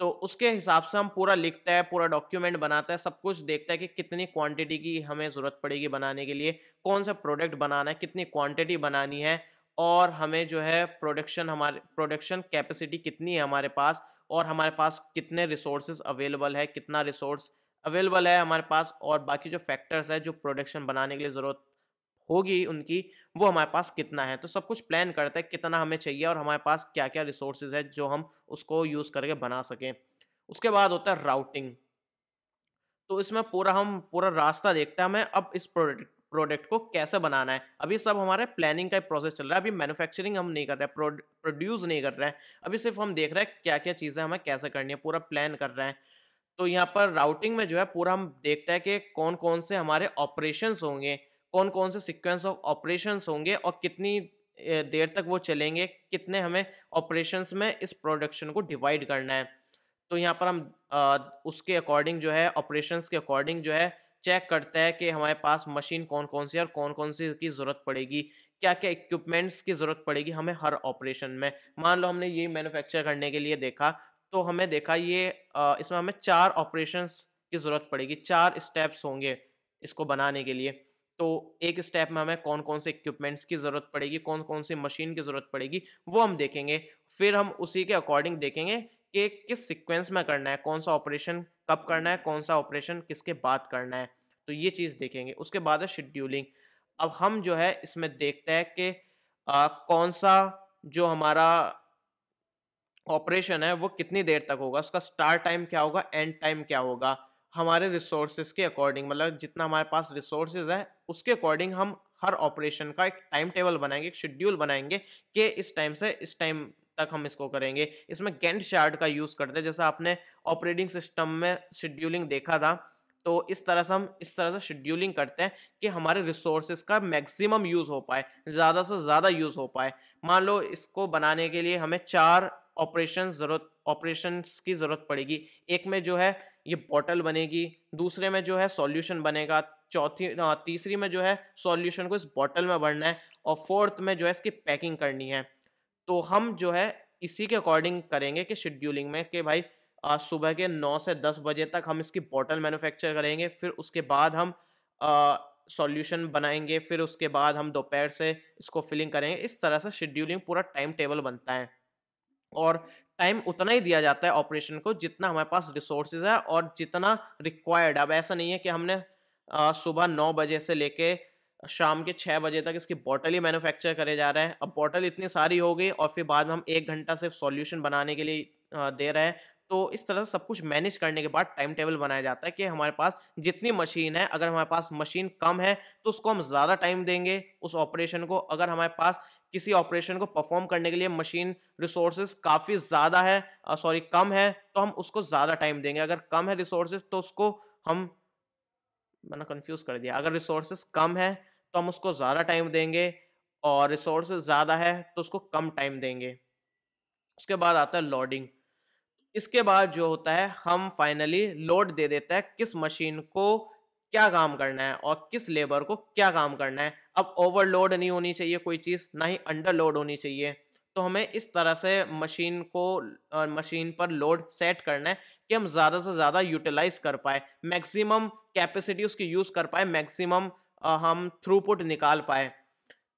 तो उसके हिसाब से हम पूरा लिखता है पूरा डॉक्यूमेंट बनाता है सब कुछ देखता है कि कितनी क्वांटिटी की हमें ज़रूरत पड़ेगी बनाने के लिए कौन सा प्रोडक्ट बनाना है कितनी क्वांटिटी बनानी है और हमें जो है प्रोडक्शन हमारे प्रोडक्शन कैपेसिटी कितनी है हमारे पास और हमारे पास कितने रिसोर्सेज अवेलेबल है कितना रिसोर्स अवेलेबल है हमारे पास और बाकी जो फैक्टर्स है जो प्रोडक्शन बनाने के लिए ज़रूरत होगी उनकी वो हमारे पास कितना है तो सब कुछ प्लान करते हैं कितना हमें चाहिए और हमारे पास क्या क्या रिसोर्सेज है जो हम उसको यूज़ करके बना सकें उसके बाद होता है राउटिंग तो इसमें पूरा हम पूरा रास्ता देखते हैं हमें अब इस प्रोडक्ट प्रोडक्ट को कैसे बनाना है अभी सब हमारे प्लानिंग का प्रोसेस चल रहा है अभी मैन्युफैक्चरिंग हम नहीं कर रहे हैं प्रोड्यूस नहीं कर रहे हैं अभी सिर्फ हम देख रहे हैं क्या क्या चीज़ें हमें कैसे करनी है पूरा प्लान कर रहे हैं तो यहाँ पर राउटिंग में जो है पूरा हम देखते हैं कि कौन कौन से हमारे ऑपरेशंस होंगे कौन कौन से सिक्वेंस ऑफ ऑपरेशंस होंगे और कितनी देर तक वो चलेंगे कितने हमें ऑपरेशंस में इस प्रोडक्शन को डिवाइड करना है तो यहाँ पर हम आ, उसके अकॉर्डिंग जो है ऑपरेशंस के अकॉर्डिंग जो है चेक करते हैं कि हमारे पास मशीन कौन कौन सी और कौन कौन सी की ज़रूरत पड़ेगी क्या क्या इक्विपमेंट्स की ज़रूरत पड़ेगी हमें हर ऑपरेशन में मान लो हमने ये मैनुफेक्चर करने के लिए देखा तो हमें देखा ये इसमें हमें चार ऑपरेशंस की ज़रूरत पड़ेगी चार स्टेप्स होंगे इसको बनाने के लिए तो एक स्टेप में हमें कौन कौन से इक्विपमेंट्स की ज़रूरत पड़ेगी कौन कौन सी मशीन की ज़रूरत पड़ेगी वो हम देखेंगे फिर हम उसी के अकॉर्डिंग देखेंगे कि किस सिक्वेंस में करना है कौन सा ऑपरेशन कब करना है कौन सा ऑपरेशन किसके बाद करना है तो ये चीज़ देखेंगे उसके बाद है शेड्यूलिंग अब हम जो है इसमें देखते हैं कि कौन सा जो हमारा ऑपरेशन है वो कितनी देर तक होगा उसका स्टार्ट टाइम क्या होगा एंड टाइम क्या होगा हमारे रिसोर्सेज के अकॉर्डिंग मतलब जितना हमारे पास रिसोर्सेज है उसके अकॉर्डिंग हम हर ऑपरेशन का एक टाइम टेबल बनाएंगे एक शेड्यूल बनाएंगे कि इस टाइम से इस टाइम तक हम इसको करेंगे इसमें गेंट शार्ट का यूज़ करते हैं जैसा आपने ऑपरेटिंग सिस्टम में शेड्यूलिंग देखा था तो इस तरह से हम इस तरह से शेड्यूलिंग करते हैं कि हमारे रिसोर्सेज का मैक्सिमम यूज़ हो पाए ज़्यादा से ज़्यादा यूज़ हो पाए मान लो इसको बनाने के लिए हमें चार ऑपरेशन ज़रूरत ऑपरेशन की ज़रूरत पड़ेगी एक में जो है ये बॉटल बनेगी दूसरे में जो है सॉल्यूशन बनेगा चौथी तीसरी में जो है सॉल्यूशन को इस बॉटल में भरना है और फोर्थ में जो है इसकी पैकिंग करनी है तो हम जो है इसी के अकॉर्डिंग करेंगे कि शेड्यूलिंग में कि भाई आज सुबह के नौ से दस बजे तक हम इसकी बॉटल मैनुफैक्चर करेंगे फिर उसके बाद हम सॉल्यूशन बनाएंगे फिर उसके बाद हम दोपहर से इसको फिलिंग करेंगे इस तरह से शेड्यूलिंग पूरा टाइम टेबल बनता है और टाइम उतना ही दिया जाता है ऑपरेशन को जितना हमारे पास रिसोर्सेज है और जितना रिक्वायर्ड अब ऐसा नहीं है कि हमने सुबह नौ बजे से लेके शाम के छः बजे तक इसकी बॉटल ही मैन्युफैक्चर करे जा रहे हैं अब बॉटल इतनी सारी हो गई और फिर बाद में हम एक घंटा सिर्फ सॉल्यूशन बनाने के लिए दे रहे हैं तो इस तरह से सब कुछ मैनेज करने के बाद टाइम टेबल बनाया जाता है कि हमारे पास जितनी मशीन है अगर हमारे पास मशीन कम है तो उसको हम ज़्यादा टाइम देंगे उस ऑपरेशन को अगर हमारे पास किसी ऑपरेशन को परफॉर्म करने के लिए मशीन रिसोर्सेज काफ़ी ज़्यादा है सॉरी कम है तो हम उसको ज़्यादा टाइम देंगे अगर कम है रिसोर्सेज तो उसको हम मैंने कन्फ्यूज़ कर दिया अगर रिसोर्सेज कम है तो हम उसको ज़्यादा टाइम देंगे और रिसोर्स ज़्यादा है तो उसको कम टाइम देंगे उसके बाद आता है लोडिंग इसके बाद जो होता है हम फाइनली लोड दे देता है किस मशीन को क्या काम करना है और किस लेबर को क्या काम करना है अब ओवरलोड नहीं होनी चाहिए कोई चीज़ ना ही अंडरलोड होनी चाहिए तो हमें इस तरह से मशीन को मशीन पर लोड सेट करना है कि हम ज़्यादा से ज़्यादा यूटिलाइज कर पाए मैक्सिमम कैपेसिटी उसकी यूज़ कर पाए मैक्सिमम हम थ्रूपुट निकाल पाए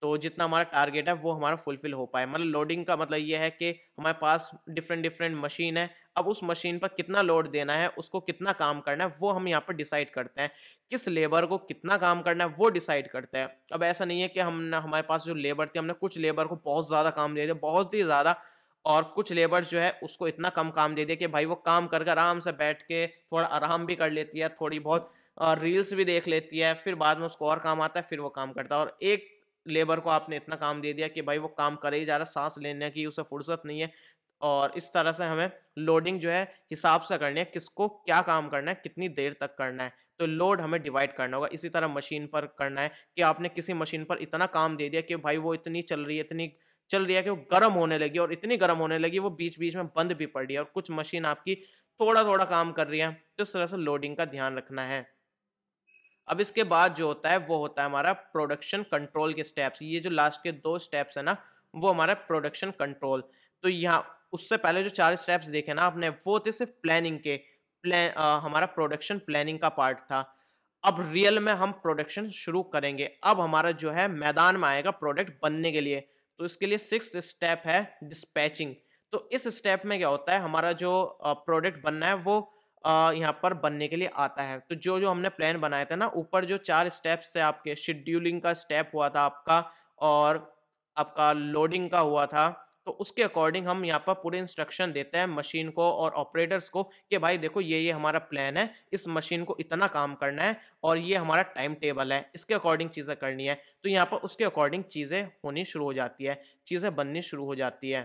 तो जितना हमारा टारगेट है वो हमारा फुलफिल हो पाए मतलब लोडिंग का मतलब ये है कि हमारे पास डिफरेंट डिफरेंट मशीन है अब उस मशीन पर कितना लोड देना है उसको कितना काम करना है वो हम यहाँ पर डिसाइड करते हैं किस लेबर को कितना काम करना है वो डिसाइड करते हैं अब ऐसा नहीं है कि हमने हमारे पास जो लेबर थी हमने कुछ लेबर को बहुत ज़्यादा काम दे दिया बहुत ही ज़्यादा और कुछ लेबर जो है उसको इतना कम काम दे दिया कि भाई वो काम करके आराम से बैठ के थोड़ा आराम भी कर लेती है थोड़ी बहुत रील्स भी देख लेती है फिर बाद में उसको और काम आता है फिर वो काम करता है और एक लेबर को आपने इतना काम दे दिया कि भाई वो काम करे ही जा रहा सांस लेने की उसे फुर्सत नहीं है और इस तरह से हमें लोडिंग जो है हिसाब से करनी है किसको क्या काम करना है कितनी देर तक करना है तो लोड हमें डिवाइड करना होगा इसी तरह मशीन पर करना है कि आपने किसी मशीन पर इतना काम दे दिया कि भाई वो इतनी चल रही है इतनी चल रही है कि वो गर्म होने लगी और इतनी गर्म होने लगी वो बीच बीच में बंद भी पड़ रही है और कुछ मशीन आपकी थोड़ा थोड़ा काम कर रही है तो इस तरह से लोडिंग का ध्यान रखना है अब इसके बाद जो होता है वो होता है हमारा प्रोडक्शन कंट्रोल के स्टेप्स ये जो लास्ट के दो स्टेप्स है ना वो हमारा प्रोडक्शन कंट्रोल तो यहाँ उससे पहले जो चार स्टेप्स देखे ना आपने वो थे सिर्फ प्लानिंग के प्लान हमारा प्रोडक्शन प्लानिंग का पार्ट था अब रियल में हम प्रोडक्शन शुरू करेंगे अब हमारा जो है मैदान में आएगा प्रोडक्ट बनने के लिए तो इसके लिए सिक्स स्टेप है डिस्पैचिंग तो इस स्टेप में क्या होता है हमारा जो प्रोडक्ट बनना है वो यहाँ पर बनने के लिए आता है तो जो जो हमने प्लान बनाए थे ना ऊपर जो चार स्टेप्स थे आपके शेड्यूलिंग का स्टेप हुआ था आपका और आपका लोडिंग का हुआ था तो उसके अकॉर्डिंग हम यहाँ पर पूरे इंस्ट्रक्शन देते हैं मशीन को और ऑपरेटर्स को कि भाई देखो ये ये हमारा प्लान है इस मशीन को इतना काम करना है और ये हमारा टाइम टेबल है इसके अकॉर्डिंग चीज़ें करनी है तो यहाँ पर उसके अकॉर्डिंग चीज़ें होनी शुरू हो जाती है चीज़ें बननी शुरू हो जाती है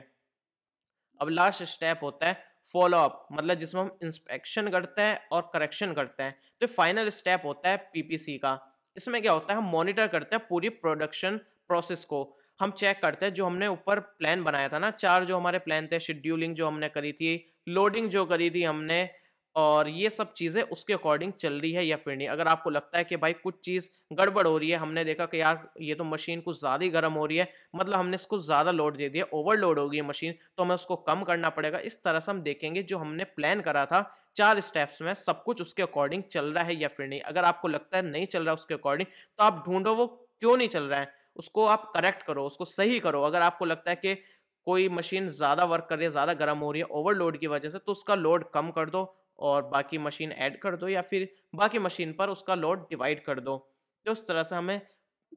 अब लास्ट स्टेप होता है फॉलोअप मतलब जिसमें हम इंस्पेक्शन करते हैं और करेक्शन करते हैं तो फाइनल स्टेप होता है पीपीसी का इसमें क्या होता है हम मॉनिटर करते हैं पूरी प्रोडक्शन प्रोसेस को हम चेक करते हैं जो हमने ऊपर प्लान बनाया था ना चार जो हमारे प्लान थे शेड्यूलिंग जो हमने करी थी लोडिंग जो करी थी हमने और ये सब चीज़ें उसके अकॉर्डिंग चल रही है या फिर नहीं अगर आपको लगता है कि भाई कुछ चीज़ गड़बड़ हो रही है हमने देखा कि यार ये तो मशीन कुछ ज़्यादा ही गर्म हो रही है मतलब हमने इसको ज़्यादा लोड दे दिया ओवरलोड हो गई मशीन तो हमें उसको कम करना पड़ेगा इस तरह से हम देखेंगे जो हमने प्लान करा था चार स्टेप्स में सब कुछ उसके अकॉर्डिंग चल रहा है या फिर नहीं अगर आपको लगता है नहीं चल रहा उसके अकॉर्डिंग तो आप ढूंढो वो क्यों नहीं चल रहा है उसको आप करेक्ट करो उसको सही करो अगर आपको लगता है कि कोई मशीन ज़्यादा वर्क कर रही है ज़्यादा गर्म हो रही है ओवरलोड की वजह से तो उसका लोड कम कर दो और बाकी मशीन ऐड कर दो या फिर बाकी मशीन पर उसका लोड डिवाइड कर दो तो उस तरह से हमें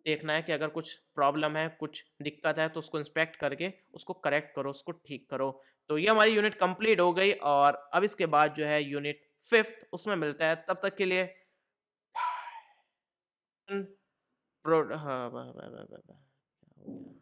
देखना है कि अगर कुछ प्रॉब्लम है कुछ दिक्कत है तो उसको इंस्पेक्ट करके उसको करेक्ट करो उसको ठीक करो तो ये हमारी यूनिट कंप्लीट हो गई और अब इसके बाद जो है यूनिट फिफ्थ उसमें मिलता है तब तक के लिए Pro, ah, bah, bah, bah, bah,